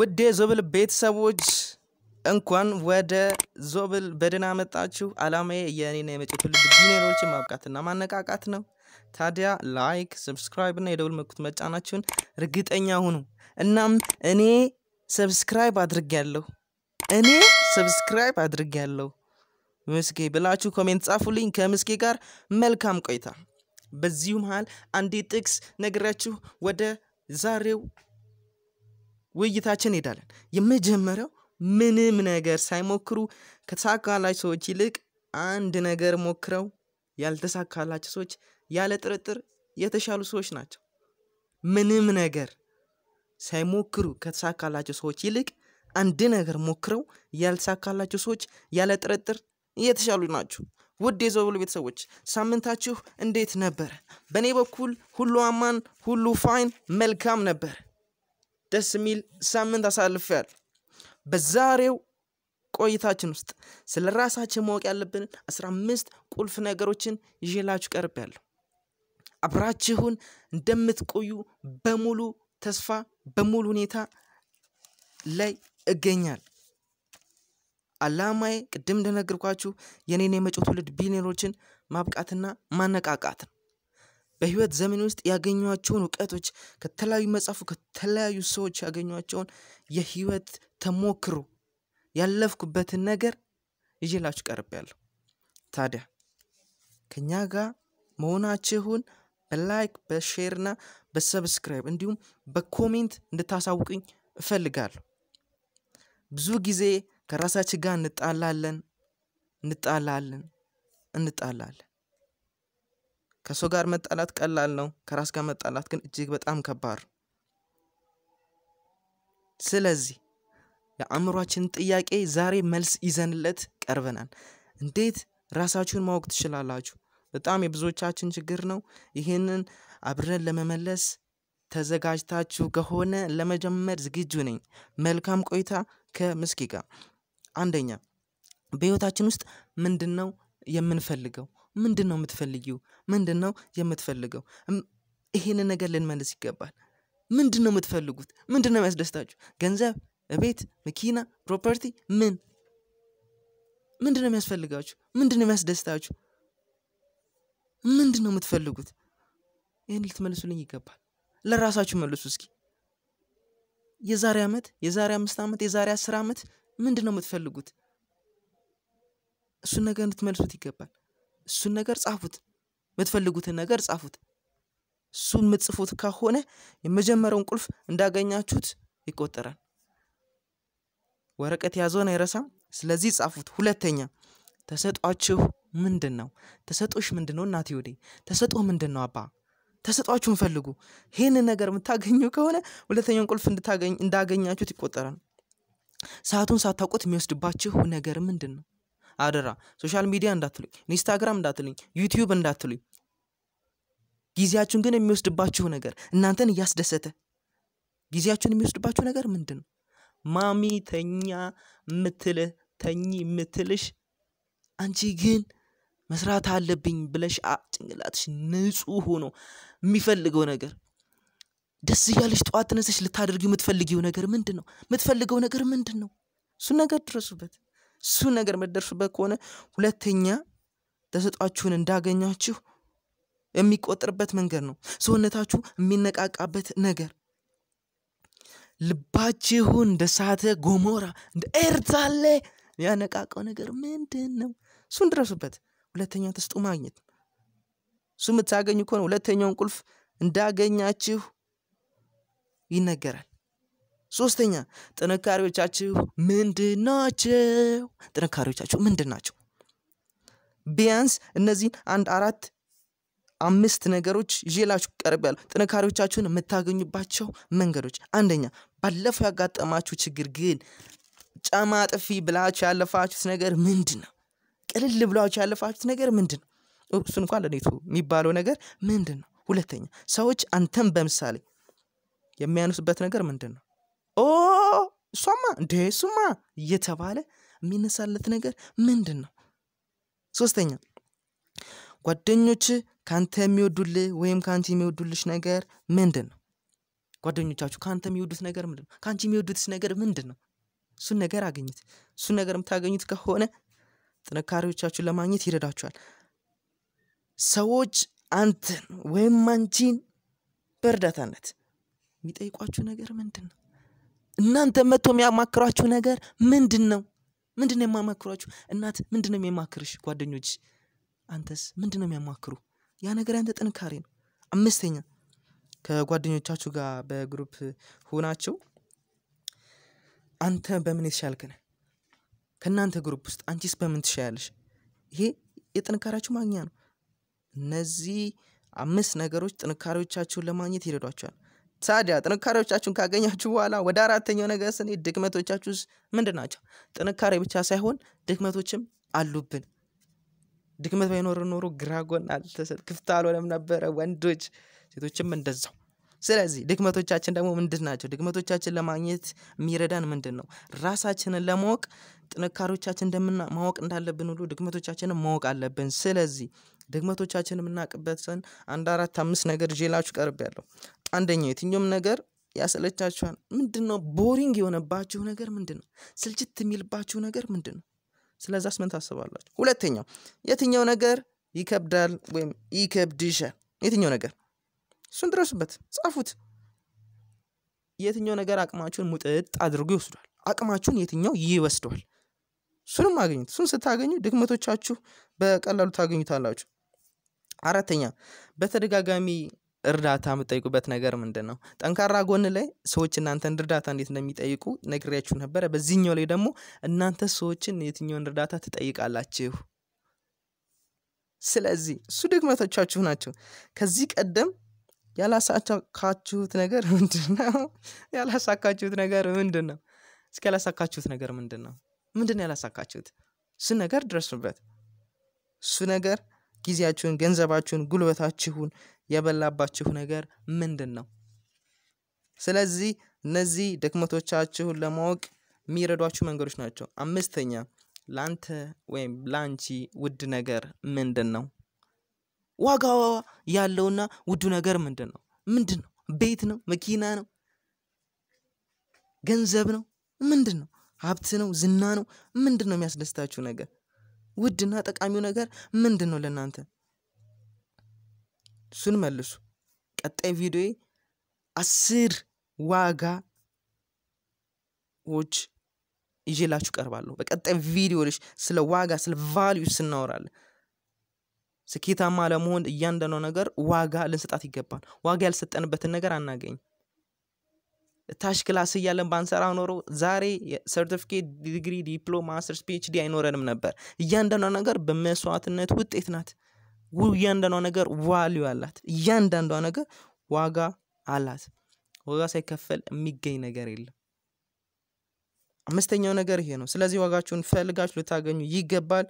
ውዴ ዞብል ቤተሰቦች እንኳን ወደ ዞብል በደህና መጣችሁ። አላማዬ የእኔና የመጪው ትውልድ ቢሊዮነሮችን ማብቃትና ማነቃቃት ነው። ታዲያ ላይክ፣ ሰብስክራይብ እና የደውል ምልክት መጫናችሁን እርግጠኛ ሁኑ። እናም እኔ ሰብስክራይብ አድርጌያለሁ፣ እኔ ሰብስክራይብ አድርጌያለሁ ምስኬ ብላችሁ ኮሜንት ጻፉልኝ። ከምስኬ ጋር መልካም ቆይታ። በዚሁ መሃል አንዴ ጥቅስ ነግራችሁ ወደ ዛሬው ውይይታችን ሄዳለን የመጀመሪያው ምንም ነገር ሳይሞክሩ ከተሳካላቸው ሰዎች ይልቅ አንድ ነገር ሞክረው ያልተሳካላቸው ሰዎች ያለ ጥርጥር የተሻሉ ሰዎች ናቸው ምንም ነገር ሳይሞክሩ ከተሳካላቸው ሰዎች ይልቅ አንድ ነገር ሞክረው ያልተሳካላቸው ሰዎች ያለ ጥርጥር የተሻሉ ናቸው ውድ የዘውብል ቤተሰቦች ሳምንታችሁ እንዴት ነበረ በእኔ በኩል ሁሉ አማን ሁሉ ፋይን መልካም ነበር ደስ የሚል ሳምንት አሳልፍ ያል በዛሬው ቆይታችን ውስጥ ስለ ራሳችን ማወቅ ያለብንን አስራ አምስት ቁልፍ ነገሮችን ይዤላችሁ ቀርብ ያለሁ አብራችሁን እንደምትቆዩ በሙሉ ተስፋ በሙሉ ሁኔታ ላይ እገኛል አላማዬ ቅድም እንደነገርኳችሁ የኔን የመጪው ትውልድ ቢሊዮነሮችን ማብቃትና ማነቃቃት ነው በህይወት ዘመን ውስጥ ያገኟቸውን እውቀቶች ከተለያዩ መጽሐፉ ከተለያዩ ሰዎች ያገኟቸውን የህይወት ተሞክሮ ያለፍኩበትን ነገር ቀርብ ያለሁ ታዲያ ከእኛ ጋር መሆናችሁን በላይክ በሼርና በሰብስክራይብ እንዲሁም በኮሜንት እንድታሳውቅኝ እፈልጋለሁ። ብዙ ጊዜ ከራሳችን ጋር እንጣላለን እንጣላለን እንጣላለን። ከሰው ጋር መጣላት ቀላል ነው። ከራስ ጋር መጣላት ግን እጅግ በጣም ከባድ። ስለዚህ የአእምሯችን ጥያቄ ዛሬ መልስ ይዘንለት ቀርበናል። እንዴት ራሳችሁን ማወቅ ትችላላችሁ? በጣም የብዙዎቻችን ችግር ነው። ይህንን አብረን ለመመለስ ተዘጋጅታችሁ ከሆነ ለመጀመር ዝግጁ ነኝ። መልካም ቆይታ ከምስኪ ጋር። አንደኛ በህይወታችን ውስጥ ምንድን ነው የምንፈልገው? ምንድን ነው የምትፈልጊው? ምንድን ነው የምትፈልገው? ይሄንን ነገር ልንመልስ ይገባል። ምንድን ነው የምትፈልጉት? ምንድን ነው የሚያስደስታችሁ? ገንዘብ፣ ቤት፣ መኪና፣ ፕሮፐርቲ፣ ምን ምንድን ነው የሚያስፈልጋችሁ? ምንድን ነው የሚያስደስታችሁ? ምንድን ነው የምትፈልጉት? ይህን ልትመልሱልኝ ይገባል። ለራሳችሁ መልሱ እስኪ። የዛሬ ዓመት፣ የዛሬ አምስት ዓመት፣ የዛሬ አስር ዓመት ምንድን ነው የምትፈልጉት? እሱን ነገር ልትመልሱት ይገባል። እሱን ነገር ጻፉት፣ የምትፈልጉትን ነገር ጻፉት። እሱን የምትጽፉት ከሆነ የመጀመሪያውን ቁልፍ እንዳገኛችሁት ይቆጠራል። ወረቀት ያዘውን አይረሳም። ስለዚህ ጻፉት። ሁለተኛ ተሰጧችሁ ምንድን ነው? ተሰጦሽ ምንድን ነው? እናቴ ወዴ ተሰጦ ምንድን ነው? አባ ተሰጧችሁን ፈልጉ። ይህንን ነገር የምታገኙ ከሆነ ሁለተኛውን ቁልፍ እንዳገኛችሁት ይቆጠራል። ሰዓቱን ሳታውቁት የሚወስድባችሁ ነገር ምንድን ነው? አደራ ሶሻል ሚዲያ እንዳትሉኝ፣ ኢንስታግራም እንዳትሉኝ፣ ዩቲዩብ እንዳትሉኝ። ጊዜያችሁን ግን የሚወስድባችሁ ነገር እናንተን እያስደሰተ ጊዜያችሁን የሚወስድባችሁ ነገር ምንድን ነው? ማሚ ተኛ ምትልህ ተኝ ምትልሽ አንቺ ግን መስራት አለብኝ ብለሽ ጭንቅላትሽ ንጹህ ሆኖ የሚፈልገው ነገር ደስ እያለሽ ጠዋት ተነሰሽ ልታደርጊው የምትፈልጊው ነገር ምንድን ነው? የምትፈልገው ነገር ምንድን ነው? እሱን ነገር ድረሱበት። እሱ ነገር የምትደርሱበት ከሆነ ሁለተኛ ተሰጧችሁን እንዳገኛችሁ የሚቆጥርበት መንገድ ነው። ሰውነታችሁ የሚነቃቃበት ነገር ልባችሁን እንደ እሳተ ጎሞራ እንደ ኤርታለ ያነቃቀው ነገር ምንድን ነው? እሱን ድረሱበት። ሁለተኛ ተስጡ ማግኘት እሱ የምታገኙ ከሆነ ሁለተኛውን ቁልፍ እንዳገኛችሁ ይነገራል። ሶስተኛ ጥንካሬዎቻችሁ ምንድን ናቸው? ጥንካሬዎቻችሁ ምንድን ናቸው? ቢያንስ እነዚህን አንድ አራት አምስት ነገሮች ይዤላችሁ ቀርብ ያሉ ጥንካሬዎቻችሁን የምታገኙባቸው መንገዶች። አንደኛ ባለፈው ያጋጠማችሁ ችግር ግን ጫማ ጥፊ ብላችሁ ያለፋችሁት ነገር ምንድን ነው? ቅልል ብላችሁ ያለፋችሁት ነገር ምንድን ነው? እሱ እንኳን ለኔቱ የሚባለው ነገር ምንድን ነው? ሁለተኛ ሰዎች አንተን በምሳሌ የሚያነሱበት ነገር ምንድን ነው? እሷማ እንደ ሱማ እየተባለ የሚነሳለት ነገር ምንድን ነው? ሶስተኛ ጓደኞች ከአንተ የሚወዱልህ ወይም ከአንቺ የሚወዱልሽ ነገር ምንድን ነው? ጓደኞቻችሁ ከአንተ የሚወዱት ነገር ምንድን ነው? ከአንቺ የሚወዱትስ ነገር ምንድን ነው? እሱን ነገር አገኙት። እሱን ነገር የምታገኙት ከሆነ ጥንካሬዎቻችሁን ለማግኘት ይረዳችኋል። ሰዎች አንተን ወይም አንቺን በእርዳታነት የሚጠይቋችሁ ነገር ምንድን ነው? እናንተ መጥቶ የሚያማክሯችሁ ነገር ምንድን ነው? ምንድን ነው የማማክሯችሁ? እናት ምንድን ነው የሚያማክርሽ? ጓደኞች አንተስ ምንድን ነው የሚያማክሩ? ያ ነገር ያንተ ጥንካሬ ነው። አምስተኛ ከጓደኞቻችሁ ጋር በግሩፕ ሆናችሁ አንተ በምን የተሻልክ ከእናንተ ግሩፕ ውስጥ አንቺስ በምን ትሻያለሽ? ይሄ የጥንካሬያችሁ ማግኛ ነው። እነዚህ አምስት ነገሮች ጥንካሬዎቻችሁን ለማግኘት ይረዷቸዋል። ታዲያ ጥንካሬዎቻችሁን ካገኛችሁ በኋላ ወደ አራተኛው ነገር ስኔ ድክመቶቻችሁ ምንድን ናቸው? ጥንካሬ ብቻ ሳይሆን ድክመቶችም አሉብን። ድክመት ባይኖር ኖሮ ግራጎን አልተሰጥ ክፍት አልሆነም ነበረ። ወንዶች ሴቶችም እንደዛው። ስለዚህ ድክመቶቻችን ደግሞ ምንድን ናቸው? ድክመቶቻችን ለማግኘት የሚረዳን ምንድን ነው? ራሳችንን ለማወቅ ጥንካሬዎቻችን እንደምና ማወቅ እንዳለብን ሁሉ ድክመቶቻችንን ማወቅ አለብን። ስለዚህ ድክመቶቻችን የምናውቅበትን አንድ አራት አምስት ነገር ይዤላችሁ ቀርብ ያለው አንደኛው የትኛውም ነገር ያሰለቻችኋል ምንድን ነው? ቦሪንግ የሆነባችሁ ነገር ምንድን ነው? ስልችት የሚልባችሁ ነገር ምንድን ነው? ስለዛስ ምን ታስባላችሁ? ሁለተኛው የትኛው ነገር ይከብዳል ወይም ይከብድሻል? የትኛው ነገር እሱን ድረሱበት፣ ጻፉት። የትኛው ነገር አቅማችሁን ሙጥጥ አድርጎ ይወስዷል? አቅማችሁን የትኛው ይወስደዋል? እሱንም አገኙት። እሱን ስታገኙ ድክመቶቻችሁ በቀላሉ ታገኙታላችሁ። አራተኛ በተደጋጋሚ እርዳታ የምጠይቁበት ነገር ምንድን ነው ጠንካራ ጎን ላይ ሰዎች እናንተን እርዳታ እንዴት እንደሚጠይቁ ነግሬያችሁ ነበረ በዚህኛው ላይ ደግሞ እናንተ ሰዎችን የትኛውን እርዳታ ትጠይቃላችሁ ስለዚህ እሱ ድክመቶቻችሁ ናቸው ከዚህ ቀደም ያላሳካችሁት ነገር ምንድን ነው ያላሳካችሁት ነገር ምንድን ነው እስኪ ያላሳካችሁት ነገር ምንድን ነው ምንድን ያላሳካችሁት እሱ ነገር ድረሱበት እሱ ነገር ጊዜያችሁን፣ ገንዘባችሁን፣ ጉልበታችሁን የበላባችሁ ነገር ምንድን ነው? ስለዚህ እነዚህ ድክመቶቻችሁን ለማወቅ የሚረዷችሁ መንገዶች ናቸው። አምስተኛ ለአንተ ወይም ለአንቺ ውድ ነገር ምንድን ነው? ዋጋ ያለውና ውዱ ነገር ምንድን ነው? ምንድን ነው? ቤት ነው? መኪና ነው? ገንዘብ ነው? ምንድን ነው? ሀብት ነው? ዝና ነው? ምንድን ነው የሚያስደስታችሁ ነገር? ውድና ጠቃሚው ነገር ምንድን ነው ለእናንተ? እሱን መልሱ። ቀጣይ ቪዲዮ አስር ዋጋዎች ይዤላችሁ ቀርባለሁ። በቀጣይ ልሽ ስለ ዋጋ ስለ ቫሊዩ ስናወራለን። ስኬታማ ለመሆን እያንዳንዱ ነገር ዋጋ ልንሰጣት ይገባል። ዋጋ ያልሰጠንበትን ነገር አናገኝ። ታች ክላስ እያለን ባንሰራ ኖሮ ዛሬ ሰርቲፊኬት፣ ዲግሪ፣ ዲፕሎም፣ ማስተርስ፣ ፒኤችዲ አይኖረንም ነበር። እያንዳንዷ ነገር በመስዋዕትነት ውጤት ናት። እያንዳንዷ ነገር ዋሊዩ አላት። እያንዳንዷ ነገር ዋጋ አላት። ዋጋ ሳይከፈል የሚገኝ ነገር የለም። አምስተኛው ነገር ይሄ ነው። ስለዚህ ዋጋችሁን ፈልጋችሁ ልታገኙ ይገባል።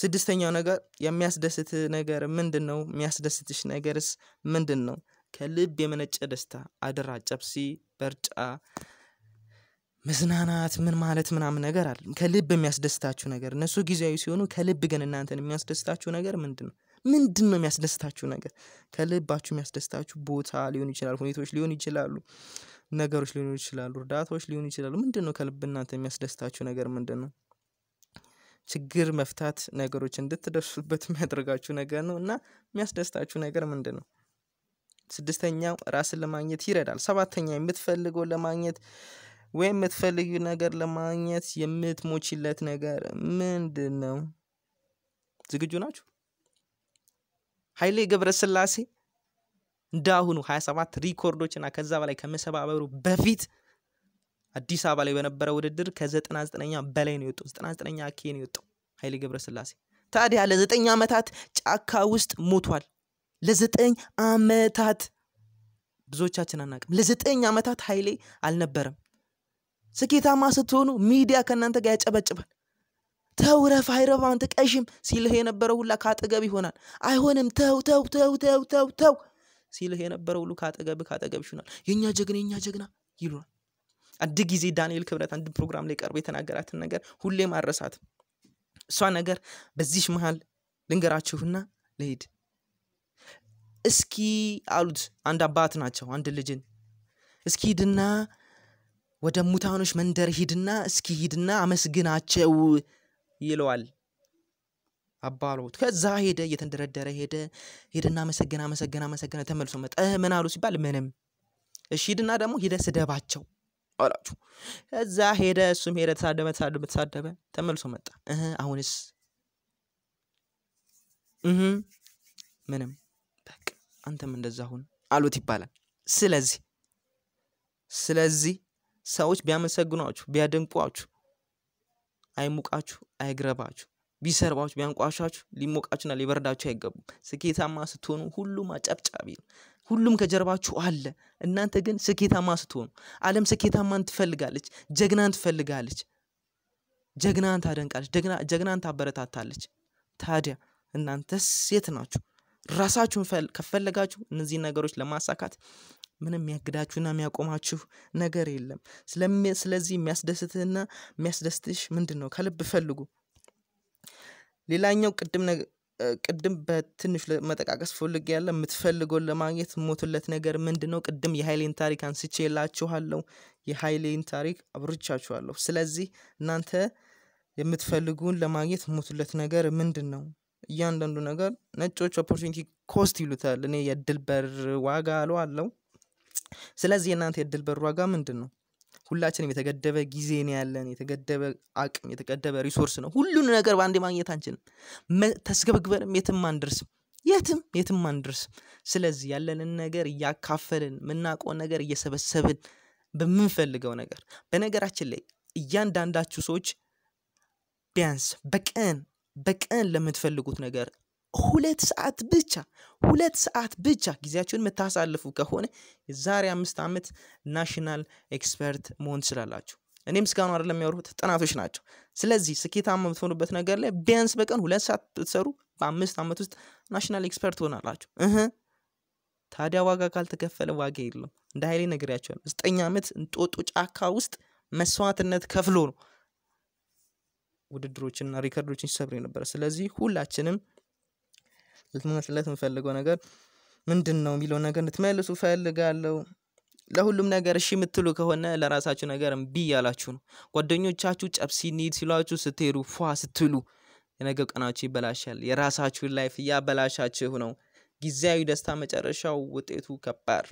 ስድስተኛው ነገር የሚያስደስት ነገር ምንድን ነው? የሚያስደስትሽ ነገርስ ምንድን ነው? ከልብ የመነጨ ደስታ አደራ፣ ጨብሲ፣ በርጫ፣ መዝናናት ምን ማለት ምናምን ነገር አለ። ከልብ የሚያስደስታችሁ ነገር እነሱ ጊዜያዊ ሲሆኑ፣ ከልብ ግን እናንተን የሚያስደስታችሁ ነገር ምንድን ነው? ምንድን ነው የሚያስደስታችሁ ነገር? ከልባችሁ የሚያስደስታችሁ ቦታ ሊሆን ይችላል፣ ሁኔታዎች ሊሆን ይችላሉ፣ ነገሮች ሊሆኑ ይችላሉ፣ እርዳታዎች ሊሆኑ ይችላሉ። ምንድን ነው ከልብ እናንተ የሚያስደስታችሁ ነገር ምንድን ነው? ችግር መፍታት ነገሮች እንድትደርሱበት የሚያደርጋችሁ ነገር ነው እና የሚያስደስታችሁ ነገር ምንድን ነው? ስድስተኛው ራስን ለማግኘት ይረዳል። ሰባተኛ የምትፈልገው ለማግኘት ወይም የምትፈልጊው ነገር ለማግኘት የምትሞችለት ነገር ምንድን ነው? ዝግጁ ናችሁ? ኃይሌ ገብረስላሴ እንዳሁኑ 27 ሪኮርዶችና ከዛ በላይ ከመሰባበሩ በፊት አዲስ አበባ ላይ በነበረ ውድድር ከ99ኛ በላይ ነው የወጣው። 99ኛ ኬ ነው የወጣው ኃይሌ ገብረስላሴ። ታዲያ ለዘጠኝ ዓመታት ጫካ ውስጥ ሞቷል። ለዘጠኝ ዓመታት ብዙዎቻችን አናቅም ለዘጠኝ ዓመታት ኃይሌ አልነበረም ስኬታማ ስትሆኑ ሚዲያ ከእናንተ ጋር ያጨበጭባል ተው ረፍ አይረባ አንተ ቀሽም ሲልህ የነበረው ሁላ ከአጠገብ ይሆናል አይሆንም ተው ተው ተው ተው ተው ተው ሲልህ የነበረው ሁሉ ከአጠገብ ከአጠገብ ይሆናል የእኛ ጀግና የእኛ ጀግና ይሉናል አንድ ጊዜ ዳንኤል ክብረት አንድ ፕሮግራም ላይ ቀርቦ የተናገራትን ነገር ሁሌም ማረሳት እሷ ነገር በዚሽ መሀል ልንገራችሁና ልሂድ እስኪ አሉት አንድ አባት ናቸው አንድ ልጅን እስኪ ሂድና ወደ ሙታኖች መንደር ሂድና እስኪ ሂድና አመስግናቸው ይለዋል አባሎት ከዛ ሄደ እየተንደረደረ ሄደ ሄደና መሰገና መሰገና መሰገና ተመልሶ መጣ ምን አሉ ሲባል ምንም እሺ ሂድና ደግሞ ሂደ ስደባቸው አላችሁ ከዛ ሄደ እሱም ሄደ ተሳደበ ተሳደበ ተሳደበ ተመልሶ መጣ አሁንስ ምንም አንተም እንደዛ ሁን አሉት ይባላል። ስለዚህ ስለዚህ ሰዎች ቢያመሰግኗችሁ፣ ቢያደንቋችሁ አይሙቃችሁ፣ አይግረባችሁ። ቢሰርባችሁ፣ ቢያንቋሻችሁ ሊሞቃችሁና ሊበርዳችሁ አይገቡም። ስኬታማ ስትሆኑ ሁሉም አጨብጫቢ ነው። ሁሉም ከጀርባችሁ አለ። እናንተ ግን ስኬታማ ስትሆኑ አለም ስኬታማን ትፈልጋለች፣ ጀግናን ትፈልጋለች፣ ጀግናን ታደንቃለች፣ ጀግናን ታበረታታለች። ታዲያ እናንተስ የት ናችሁ? ራሳችሁን ከፈለጋችሁ እነዚህ ነገሮች ለማሳካት ምንም የሚያግዳችሁና የሚያቆማችሁ ነገር የለም። ስለዚህ የሚያስደስትህና የሚያስደስትሽ ምንድን ነው? ከልብ ፈልጉ። ሌላኛው ቅድም ቅድም በትንሽ መጠቃቀስ ፈልግ ያለ የምትፈልገውን ለማግኘት ሞትለት ነገር ምንድን ነው? ቅድም የሀይሌን ታሪክ አንስቼ የላችኋለሁ። የሀይሌን ታሪክ አብርቻችኋለሁ። ስለዚህ እናንተ የምትፈልጉን ለማግኘት ሞትለት ነገር ምንድን ነው? እያንዳንዱ ነገር ነጮች ኦፖርቹኒቲ ኮስት ይሉታል። እኔ የድል በር ዋጋ አለው። ስለዚህ የእናንተ የድል በር ዋጋ ምንድን ነው? ሁላችንም የተገደበ ጊዜ ነው ያለን፣ የተገደበ አቅም፣ የተገደበ ሪሶርስ ነው። ሁሉን ነገር በአንዴ ማግኘት አንችልም። ተስገብግበንም የትም አንድርስም የትም የትም አንድርስም ስለዚህ ያለንን ነገር እያካፈልን የምናውቀውን ነገር እየሰበሰብን በምንፈልገው ነገር በነገራችን ላይ እያንዳንዳችሁ ሰዎች ቢያንስ በቀን በቀን ለምትፈልጉት ነገር ሁለት ሰዓት ብቻ ሁለት ሰዓት ብቻ ጊዜያችሁን የምታሳልፉ ከሆነ የዛሬ አምስት ዓመት ናሽናል ኤክስፐርት መሆን ትችላላችሁ። እኔም ስጋኑ አይደለም የሚያወሩት ጥናቶች ናቸው። ስለዚህ ስኬታማ የምትሆኑበት ነገር ላይ ቢያንስ በቀን ሁለት ሰዓት ብትሰሩ በአምስት ዓመት ውስጥ ናሽናል ኤክስፐርት ሆናላችሁ እህ ታዲያ ዋጋ ካልተከፈለ ዋጋ የለም። እንደ ኃይሌ ነግሬያቸዋለሁ። ዘጠኝ ዓመት እንጦጦ ጫካ ውስጥ መስዋዕትነት ከፍሎ ነው ውድድሮችንና ሪከርዶችን ሲሰብር ነበረ ስለዚህ ሁላችንም ልትመለስለት የምፈልገው ነገር ምንድን ነው የሚለው ነገር እንድትመልሱ ፈልጋለሁ ለሁሉም ነገር እሺ የምትሉ ከሆነ ለራሳችሁ ነገር እምቢ ያላችሁ ነው ጓደኞቻችሁ ጨብሲ ኒድ ሲሏችሁ ስትሄዱ ፏ ስትሉ የነገ ቀናችሁ ይበላሻል የራሳችሁን ላይፍ እያበላሻችሁ ነው ጊዜያዊ ደስታ መጨረሻው ውጤቱ ከባድ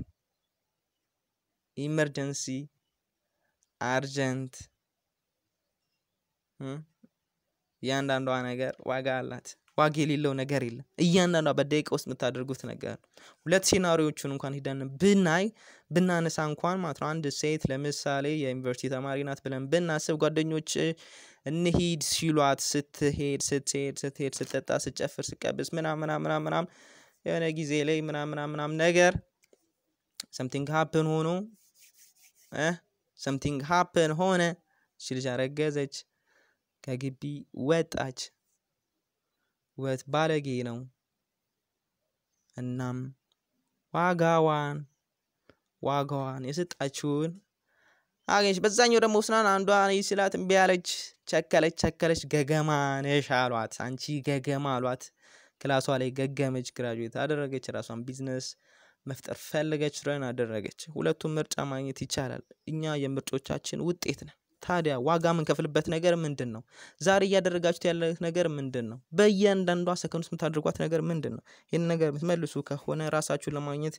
ኢመርጀንሲ አርጀንት እያንዳንዷ ነገር ዋጋ አላት ዋጋ የሌለው ነገር የለም እያንዳንዷ በደቂቃ ውስጥ የምታደርጉት ነገር ሁለት ሴናሪዎቹን እንኳን ሂደን ብናይ ብናነሳ እንኳን ማለት ነው አንድ ሴት ለምሳሌ የዩኒቨርሲቲ ተማሪ ናት ብለን ብናስብ ጓደኞች እንሂድ ሲሏት ስትሄድ ስትሄድ ስትሄድ ስትጠጣ ስጨፍር ስቀብስ ምናምናምናምናም የሆነ ጊዜ ላይ ምናምናምናም ነገር ሰምቲንግ ሀፕን ሆኖ ሰምቲንግ ሀፕን ሆነ ሲልጅ አረገዘች ከግቢ ወጣች። ወት ባለጌ ነው። እናም ዋጋዋን ዋጋዋን የሰጣችውን አገኘች። በዛኛው ደግሞ ስናን አንዷ ነይ ስላት እምቢ አለች። ቸከለች ቸከለች። ገገማ ነሽ አሏት። አንቺ ገገማ አሏት። ክላሷ ላይ ገገመች። ግራጁዌት አደረገች። ራሷን ቢዝነስ መፍጠር ፈልገች። ስራን አደረገች። ሁለቱም ምርጫ ማግኘት ይቻላል። እኛ የምርጮቻችን ውጤት ነን። ታዲያ ዋጋ የምንከፍልበት ነገር ምንድን ነው? ዛሬ እያደረጋችሁት ያለ ነገር ምንድን ነው? በእያንዳንዷ ሰከንድ ውስጥ የምታደርጓት ነገር ምንድን ነው? ይህን ነገር የምትመልሱ ከሆነ ራሳችሁን ለማግኘት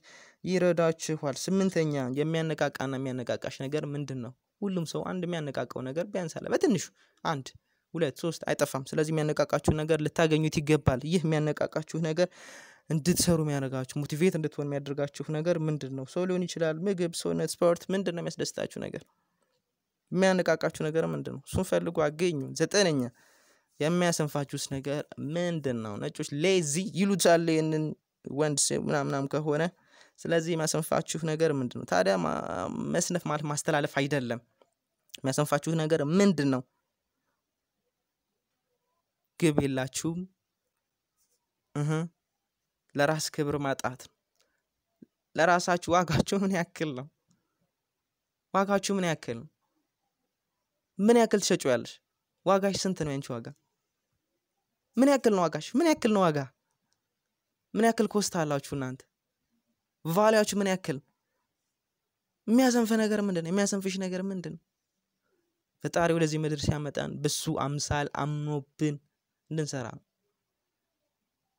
ይረዳችኋል። ስምንተኛ የሚያነቃቃና የሚያነቃቃሽ ነገር ምንድን ነው? ሁሉም ሰው አንድ የሚያነቃቀው ነገር ቢያንስ አለ በትንሹ አንድ ሁለት ሶስት አይጠፋም። ስለዚህ የሚያነቃቃችሁ ነገር ልታገኙት ይገባል። ይህ የሚያነቃቃችሁ ነገር እንድትሰሩ የሚያደርጋችሁ ሞቲቬት እንድትሆን የሚያደርጋችሁ ነገር ምንድን ነው? ሰው ሊሆን ይችላል፣ ምግብ፣ ሰውነት፣ ስፖርት። ምንድን ነው የሚያስደስታችሁ ነገር? የሚያነቃቃችሁ ነገር ምንድን ነው? እሱን ፈልጉ፣ አገኙ። ዘጠነኛ የሚያሰንፋችሁስ ነገር ምንድን ነው? ነጮች ሌዚ ይሉታል ይህንን ወንድ ምናምናም ከሆነ ስለዚህ የሚያሰንፋችሁ ነገር ምንድን ነው? ታዲያ መስነፍ ማለት ማስተላለፍ አይደለም። የሚያሰንፋችሁ ነገር ምንድን ነው? ግብ የላችሁም። ለራስ ክብር ማጣት ለራሳችሁ ዋጋችሁ ምን ያክል ነው? ዋጋችሁ ምን ያክል ነው? ምን ያክል ያለሽ ዋጋሽ ስንት ነው? ያንቺ ዋጋ ምን ያክል ነው? ዋጋሽ ምን ያክል ነው? ዋጋ ምን ያክል ኮስት አላችሁ እናንተ? ቫሊያችሁ ምን ያክል? የሚያሰንፍ ነገር ምንድን የሚያሰንፍሽ ነገር ምንድን ፈጣሪ ወደዚህ ምድር ሲያመጣን ብሱ አምሳል አምኖብን እንድንሰራ ነው።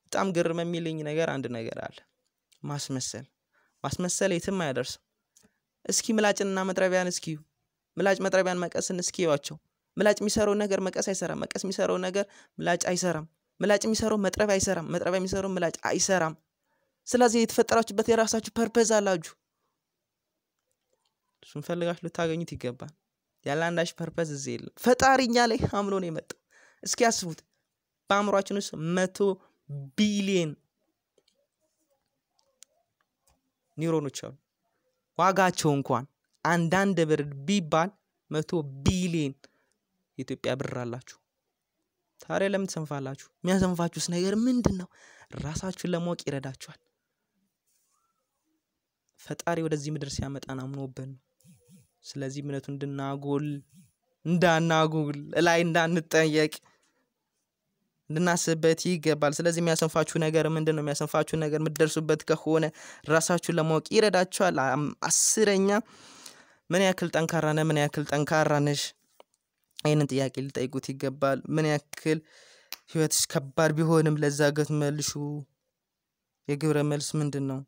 በጣም ግርም የሚልኝ ነገር አንድ ነገር አለ። ማስመሰል ማስመሰል የትም አያደርስም። እስኪ ምላጭንና መጥረቢያን እስኪ ምላጭ መጥረቢያን መቀስን እስኪዋቸው። ምላጭ የሚሰራው ነገር መቀስ አይሰራም። መቀስ የሚሰራው ነገር ምላጭ አይሰራም። ምላጭ የሚሰራው መጥረቢያ አይሰራም። መጥረቢያ የሚሰራው ምላጭ አይሰራም። ስለዚህ የተፈጠራችሁበት የራሳችሁ ፐርፐዝ አላችሁ። እሱን ፈልጋችሁ ልታገኙት ይገባል። ያለ አንዳች ፐርፐዝ እዚ የለም። ፈጣሪኛ ላይ አምኖ ነው የመጣው። እስኪ ያስቡት፣ በአእምሯችን ውስጥ መቶ ቢሊየን ኒውሮኖች አሉ። ዋጋቸው እንኳን አንዳንድ ብር ቢባል መቶ ቢሊየን የኢትዮጵያ ብር አላችሁ። ታሬ ለምን ትሰንፋላችሁ? የሚያሰንፋችሁስ ነገር ምንድን ነው? ራሳችሁን ለማወቅ ይረዳችኋል። ፈጣሪ ወደዚህ ምድር ሲያመጣን አምኖብን ስለዚህ እምነቱ እንድናጎል እንዳናጉል ላይ እንዳንጠየቅ እንድናስበት ይገባል። ስለዚህ የሚያሰንፋችሁ ነገር ምንድን ነው? የሚያሰንፋችሁ ነገር የምትደርሱበት ከሆነ ራሳችሁን ለማወቅ ይረዳችኋል። አስረኛ ምን ያክል ጠንካራ ምን ያክል ጠንካራ ነሽ ይህንን ጥያቄ ሊጠይቁት ይገባል ምን ያክል ህይወትሽ ከባድ ቢሆንም ለዛ ገት መልሹ የግብረ መልስ ምንድን ነው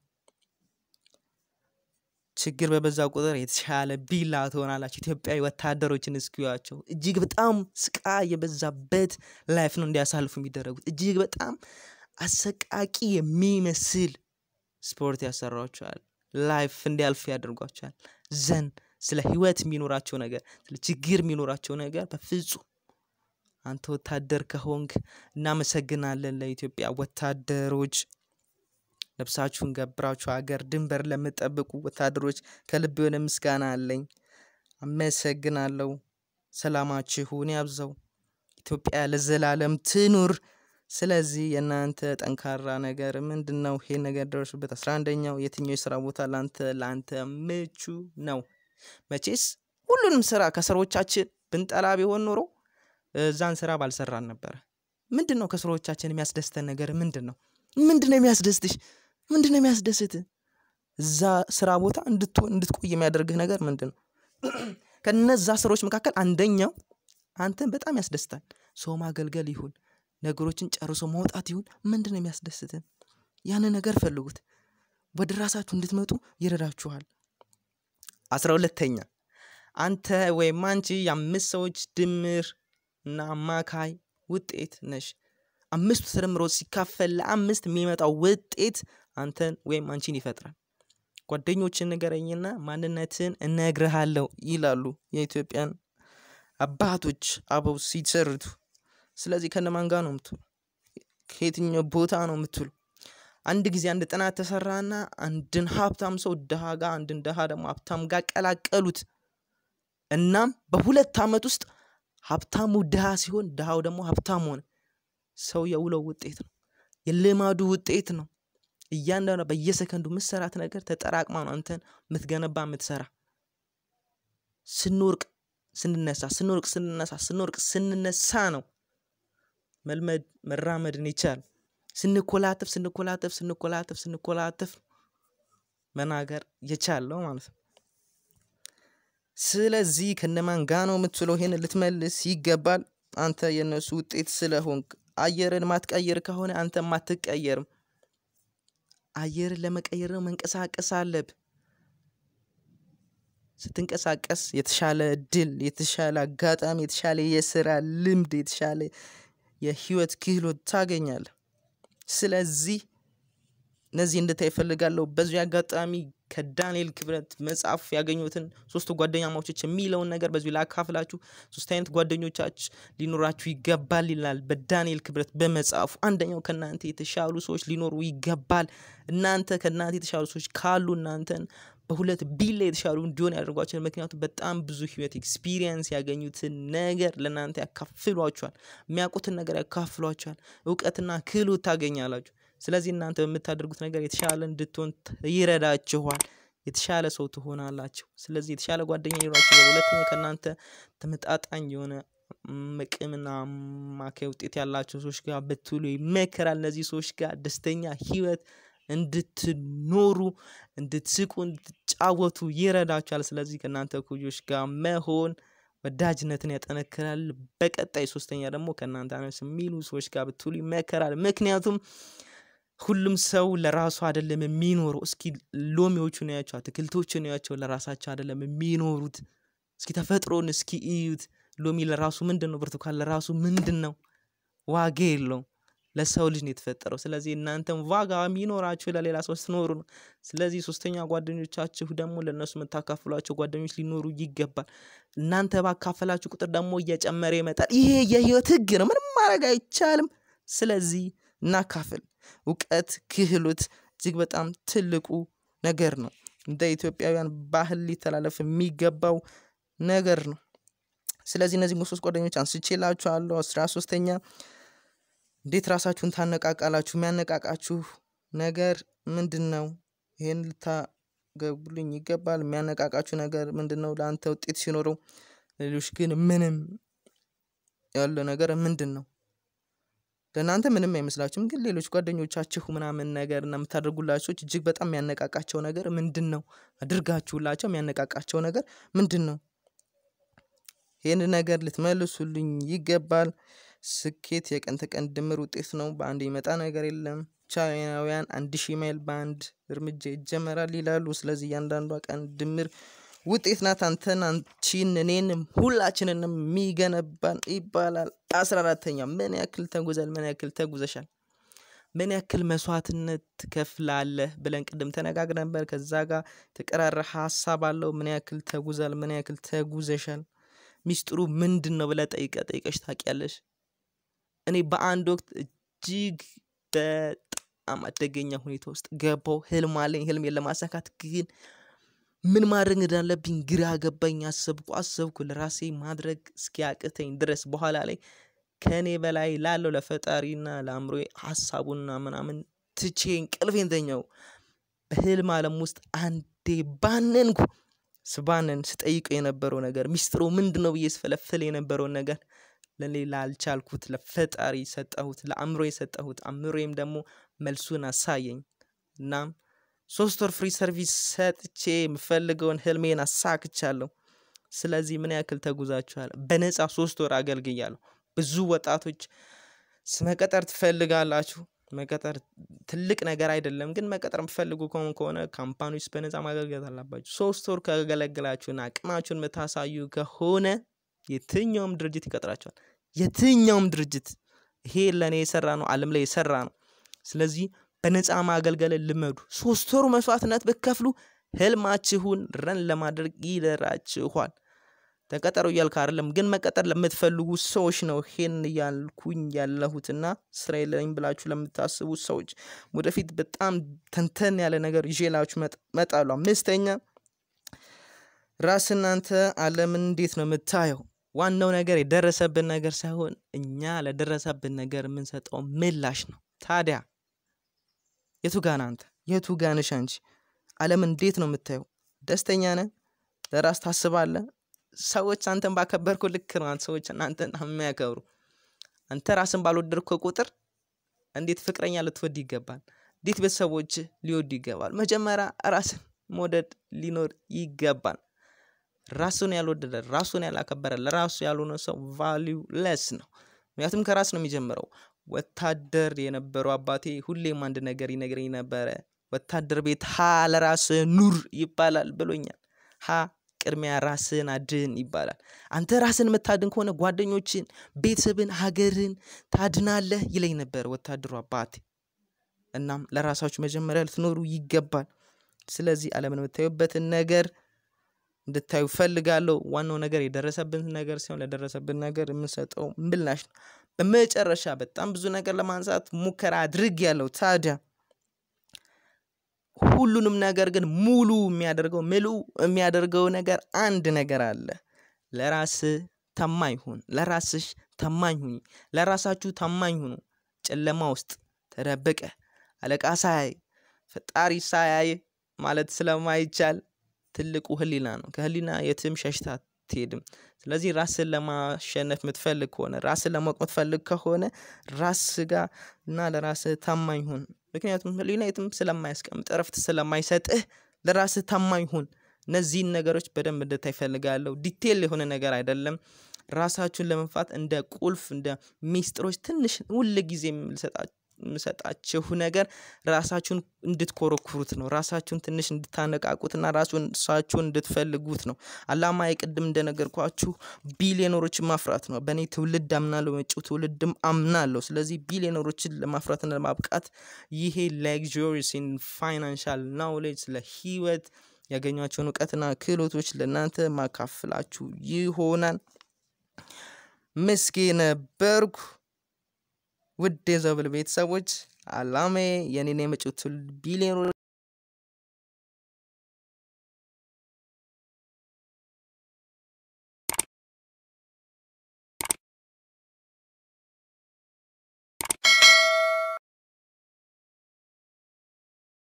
ችግር በበዛ ቁጥር የተሻለ ቢላ ትሆናላችሁ ኢትዮጵያዊ ወታደሮችን እስኪዋቸው እጅግ በጣም ስቃ የበዛበት ላይፍ ነው እንዲያሳልፉ የሚደረጉት እጅግ በጣም አሰቃቂ የሚመስል ስፖርት ያሰራቸዋል ላይፍ እንዲያልፍ ያደርጓቸዋል ዘን ስለ ህይወት የሚኖራቸው ነገር ስለ ችግር የሚኖራቸው ነገር በፍጹም አንተ ወታደር ከሆንክ እናመሰግናለን ለኢትዮጵያ ወታደሮች ለብሳችሁን ገብራችሁ ሀገር ድንበር ለምጠብቁ ወታደሮች ከልብ የሆነ ምስጋና አለኝ አመሰግናለሁ ሰላማችሁን ያብዛው ኢትዮጵያ ለዘላለም ትኑር ስለዚህ የእናንተ ጠንካራ ነገር ምንድን ነው ይሄ ነገር ደረሱበት አስራ አንደኛው የትኛው የስራ ቦታ ለአንተ ለአንተ ምቹ ነው መቼስ ሁሉንም ስራ ከስራዎቻችን ብንጠላ ቢሆን ኖሮ እዛን ስራ ባልሰራን ነበረ ምንድን ነው ከስራዎቻችን የሚያስደስተን ነገር ምንድን ነው ምንድን ነው የሚያስደስትሽ ምንድን ነው የሚያስደስት እዛ ስራ ቦታ እንድትቆይ የሚያደርግህ ነገር ምንድን ነው ከነዛ ስራዎች መካከል አንደኛው አንተን በጣም ያስደስታል ሰው ማገልገል ይሁን ነገሮችን ጨርሶ ማውጣት ይሁን ምንድን ነው የሚያስደስትን ያንን ነገር ፈልጉት ወደ ራሳችሁ እንድትመጡ ይረዳችኋል አስራ ሁለተኛ አንተ ወይም አንቺ የአምስት ሰዎች ድምር እና አማካይ ውጤት ነሽ። አምስቱ ተደምሮ ሲካፈል ለአምስት የሚመጣው ውጤት አንተን ወይም አንቺን ይፈጥራል። ጓደኞችን ንገረኝና ማንነትን እነግርሃለሁ ይላሉ የኢትዮጵያን አባቶች አበው ሲሰርቱ። ስለዚህ ከነማን ጋር ነው የምትውሉ? ከየትኛው ቦታ ነው የምትውሉ? አንድ ጊዜ አንድ ጥናት ተሰራና አንድን ሀብታም ሰው ድሃ ጋ አንድን ድሃ ደግሞ ሀብታም ጋር ቀላቀሉት። እናም በሁለት ዓመት ውስጥ ሀብታሙ ድሃ ሲሆን ድሃው ደግሞ ሀብታም ሆነ። ሰው የውለው ውጤት ነው፣ የልማዱ ውጤት ነው። እያንዳንዱ በየሰከንዱ ምሰራት ነገር ተጠራቅማ ነው አንተን የምትገነባ የምትሰራ። ስንወርቅ ስንነሳ ስንወርቅ ስንነሳ ስንወርቅ ስንነሳ ነው መልመድ መራመድን ይቻል ስንኮላተፍ ስንኮላተፍ ስንኮላተፍ ስንኮላተፍ መናገር የቻለው ማለት ነው። ስለዚህ ከነማን ጋ ነው የምትለው ይሄን ልትመልስ ይገባል። አንተ የእነሱ ውጤት ስለሆንክ አየርን ማትቀይር ከሆነ አንተ ማትቀየርም። አየርን ለመቀየር ነው መንቀሳቀስ አለብ። ስትንቀሳቀስ የተሻለ እድል፣ የተሻለ አጋጣሚ፣ የተሻለ የስራ ልምድ፣ የተሻለ የህይወት ክህሎት ታገኛለህ። ስለዚህ እነዚህ እንድታይ እፈልጋለሁ። በዚሁ አጋጣሚ ከዳንኤል ክብረት መጽሐፍ ያገኙትን ሶስቱ ጓደኛማቾች የሚለውን ነገር በዚሁ ላካፍላችሁ። ሶስት አይነት ጓደኞቻች ሊኖራችሁ ይገባል ይላል በዳንኤል ክብረት በመጽሐፉ። አንደኛው ከእናንተ የተሻሉ ሰዎች ሊኖሩ ይገባል። እናንተ ከእናንተ የተሻሉ ሰዎች ካሉ እናንተን በሁለት ቢል የተሻሉ እንዲሆን ያደርጓቸዋል። ምክንያቱም በጣም ብዙ ህይወት ኤክስፒሪየንስ ያገኙትን ነገር ለእናንተ ያካፍሏቸዋል። የሚያውቁትን ነገር ያካፍሏቸዋል። እውቀትና ክሉ ታገኛላችሁ። ስለዚህ እናንተ በምታደርጉት ነገር የተሻለ እንድትሆን ይረዳችኋል። የተሻለ ሰው ትሆናላችሁ። ስለዚህ የተሻለ ጓደኛ ይኖራችሁ። ሁለተኛ ከእናንተ ተመጣጣኝ የሆነ ምቅምና አማካይ ውጤት ያላቸው ሰዎች ጋር ብትውሉ ይመከራል። እነዚህ ሰዎች ጋር ደስተኛ ህይወት እንድትኖሩ እንድትስቁ፣ እንድትጫወቱ ይረዳችኋል። ስለዚህ ከእናንተ ኩዮች ጋር መሆን ወዳጅነትን ያጠነክራል። በቀጣይ ሶስተኛ ደግሞ ከእናንተ አነስ የሚሉ ሰዎች ጋር ብትሉ ይመከራል። ምክንያቱም ሁሉም ሰው ለራሱ አይደለም የሚኖረው። እስኪ ሎሚዎቹን ያቸው፣ አትክልቶቹ ነያቸው፣ ለራሳቸው አይደለም የሚኖሩት። እስኪ ተፈጥሮን እስኪ እዩት። ሎሚ ለራሱ ምንድን ነው? ብርቱካን ለራሱ ምንድን ነው? ዋጋ የለውም። ለሰው ልጅ ነው የተፈጠረው። ስለዚህ እናንተም ዋጋ የሚኖራችሁ ለሌላ ሰው ስትኖሩ ነው። ስለዚህ ሶስተኛ ጓደኞቻችሁ ደግሞ ለእነሱ የምታካፍሏቸው ጓደኞች ሊኖሩ ይገባል። እናንተ ባካፈላችሁ ቁጥር ደግሞ እየጨመረ ይመጣል። ይሄ የህይወት ህግ ነው። ምንም ማድረግ አይቻልም። ስለዚህ እናካፍል። እውቀት፣ ክህሎት እጅግ በጣም ትልቁ ነገር ነው። እንደ ኢትዮጵያውያን ባህል ሊተላለፍ የሚገባው ነገር ነው። ስለዚህ እነዚህ ሶስት ጓደኞች አንስቼላችኋለሁ። አስራ ሶስተኛ እንዴት ራሳችሁን ታነቃቃላችሁ? የሚያነቃቃችሁ ነገር ምንድን ነው? ይህን ልታገቡልኝ ይገባል። የሚያነቃቃችሁ ነገር ምንድን ነው? ለአንተ ውጤት ሲኖረው ሌሎች ግን ምንም ያለ ነገር ምንድን ነው? ለእናንተ ምንም አይመስላችሁም፣ ግን ሌሎች ጓደኞቻችሁ ምናምን ነገር እና የምታደርጉላቸው እጅግ በጣም የሚያነቃቃቸው ነገር ምንድን ነው? አድርጋችሁላቸው የሚያነቃቃቸው ነገር ምንድን ነው? ይህን ነገር ልትመልሱልኝ ይገባል። ስኬት የቀን ተቀን ድምር ውጤት ነው። በአንድ ይመጣ ነገር የለም። ቻይናውያን አንድ ሺህ ማይል በአንድ እርምጃ ይጀመራል ይላሉ። ስለዚህ እያንዳንዷ ቀን ድምር ውጤት ናት። አንተን፣ አንቺን፣ እኔንም ሁላችንንም የሚገነባን ይባላል። አስራ አራተኛ ምን ያክል ተጉዘል? ምን ያክል ተጉዘሻል? ምን ያክል መስዋዕትነት ትከፍላለህ ብለን ቅድም ተነጋግረን ነበር። ከዛ ጋር ተቀራረ ሀሳብ አለው። ምን ያክል ተጉዛል? ምን ያክል ተጉዘሻል? ሚስጥሩ ምንድን ነው ብለህ ጠይቀ ጠይቀሽ ታውቂያለሽ? እኔ በአንድ ወቅት እጅግ በጣም አደገኛ ሁኔታ ውስጥ ገባው። ህልም አለኝ። ህልም ለማሳካት ግን ምን ማድረግ እንዳለብኝ ግራ ገባኝ። አሰብኩ አሰብኩ ለራሴ ማድረግ እስኪያቅተኝ ድረስ በኋላ ላይ ከእኔ በላይ ላለው ለፈጣሪና ለአእምሮ ሀሳቡና ምናምን ትቼ እንቅልፌን ንተኛው በህልም አለም ውስጥ አንዴ ባነንኩ። ስባነን ስጠይቀው የነበረው ነገር ሚስጥሩ ምንድን ነው ብዬ ስፈለፍል የነበረውን ነገር ለሌላ አልቻልኩት፣ ለፈጣሪ ሰጠሁት፣ ለአእምሮ የሰጠሁት አእምሮዬም ደግሞ መልሱን አሳየኝ። እናም ሶስት ወር ፍሪ ሰርቪስ ሰጥቼ የምፈልገውን ህልሜን አሳክቻለሁ። ስለዚህ ምን ያክል ተጉዛችኋል? በነፃ ሶስት ወር አገልግያለሁ። ብዙ ወጣቶች መቀጠር ትፈልጋላችሁ። መቀጠር ትልቅ ነገር አይደለም፣ ግን መቀጠር የምፈልጉ ከሆን ከሆነ ካምፓኒዎች በነፃ ማገልገል አላባችሁ። ሶስት ወር ካገለግላችሁና አቅማችሁን የምታሳዩ ከሆነ የትኛውም ድርጅት ይቀጥራቸዋል። የትኛውም ድርጅት ይሄ ለእኔ የሰራ ነው፣ አለም ላይ የሰራ ነው። ስለዚህ በነፃ ማገልገልን ልመዱ። ሶስት ወሩ መስዋዕትነት ብከፍሉ ህልማችሁን ረን ለማድረግ ይደራችኋል። ተቀጠሩ እያልክ አይደለም፣ ግን መቀጠር ለምትፈልጉ ሰዎች ነው ሄን እያልኩኝ ያለሁትና ስራ የለኝ ብላችሁ ለምታስቡ ሰዎች ወደፊት በጣም ተንተን ያለ ነገር ይላችሁ መጣሉ። አምስተኛ ራስ እናንተ አለምን እንዴት ነው የምታየው? ዋናው ነገር የደረሰብን ነገር ሳይሆን እኛ ለደረሰብን ነገር የምንሰጠው ምላሽ ነው። ታዲያ የቱ ጋን አንተ? የቱ ጋንሽ አንቺ? አለም እንዴት ነው የምታየው? ደስተኛ ነ ለራስ ታስባለ ሰዎች አንተን ባከበርኩ ልክ ነው ሰዎች እናንተን የሚያከብሩ። አንተ ራስን ባልወደድኩ ቁጥር እንዴት ፍቅረኛ ልትወድ ይገባል? እንዴት ቤተሰቦች ሊወዱ ይገባል? መጀመሪያ ራስን መውደድ ሊኖር ይገባል። ራሱን ያልወደደ ራሱን ያላከበረ ለራሱ ያልሆነ ሰው ቫሊዩ ለስ ነው። ምክንያቱም ከራስ ነው የሚጀምረው። ወታደር የነበረው አባቴ ሁሌም አንድ ነገር ይነግረኝ ነበረ። ወታደር ቤት ሀ ለራስ ኑር ይባላል ብሎኛል። ሀ ቅድሚያ ራስን አድን ይባላል። አንተ ራስን የምታድን ከሆነ ጓደኞችን፣ ቤተሰብን፣ ሀገርን ታድናለህ ይለኝ ነበር ወታደሩ አባቴ። እናም ለራሳችሁ መጀመሪያ ልትኖሩ ይገባል። ስለዚህ አለምን የምታዩበትን ነገር እንድታዩ ፈልጋለሁ። ዋናው ነገር የደረሰብን ነገር ሲሆን ለደረሰብን ነገር የምንሰጠው ምላሽ ነው። በመጨረሻ በጣም ብዙ ነገር ለማንሳት ሙከራ አድርግ ያለው ታዲያ ሁሉንም ነገር ግን ሙሉ የሚያደርገው ምሉ የሚያደርገው ነገር አንድ ነገር አለ። ለራስ ታማኝ ሁን። ለራስሽ ታማኝ ሁኝ። ለራሳችሁ ታማኝ ሁኑ። ጨለማ ውስጥ ተደብቀ አለቃ ሳያይ ፈጣሪ ሳያይ ማለት ስለማይቻል ትልቁ ህሊና ነው። ከህሊና የትም ሸሽታ ትሄድም ስለዚህ ራስን ለማሸነፍ የምትፈልግ ከሆነ ራስን ለማወቅ የምትፈልግ ከሆነ ራስ ጋር እና ለራስ ታማኝ ሁን። ምክንያቱም ህሊና የትም ስለማያስቀምጥ እረፍት ስለማይሰጥህ ለራስ ታማኝ ሁን። እነዚህን ነገሮች በደንብ እንደታ ፈልጋለሁ። ዲቴል የሆነ ነገር አይደለም። ራሳችሁን ለመንፋት እንደ ቁልፍ እንደ ሚስጥሮች ትንሽ ሁል ጊዜ የምልሰጣችሁ የምሰጣችሁ ነገር ራሳችሁን እንድትኮረኩሩት ነው። ራሳችሁን ትንሽ እንድታነቃቁትና ራሳችሁን እንድትፈልጉት ነው። አላማ የቅድም እንደነገርኳችሁ ቢሊዮነሮችን ማፍራት ነው። በእኔ ትውልድ አምናለሁ፣ በመጪው ትውልድም አምናለሁ። ስለዚህ ቢሊዮነሮችን ለማፍራትና ለማብቃት ይሄ ላግሪስ ኢን ፋይናንሻል ናውሌጅ ስለ ህይወት ያገኟቸውን እውቀትና ክህሎቶች ለእናንተ ማካፍላችሁ ይሆናል። ምስጌ ነበርኩ። ውድ የዘብል ቤተሰቦች አላሜ የኔን የመጪው ትውልድ ቢሊዮን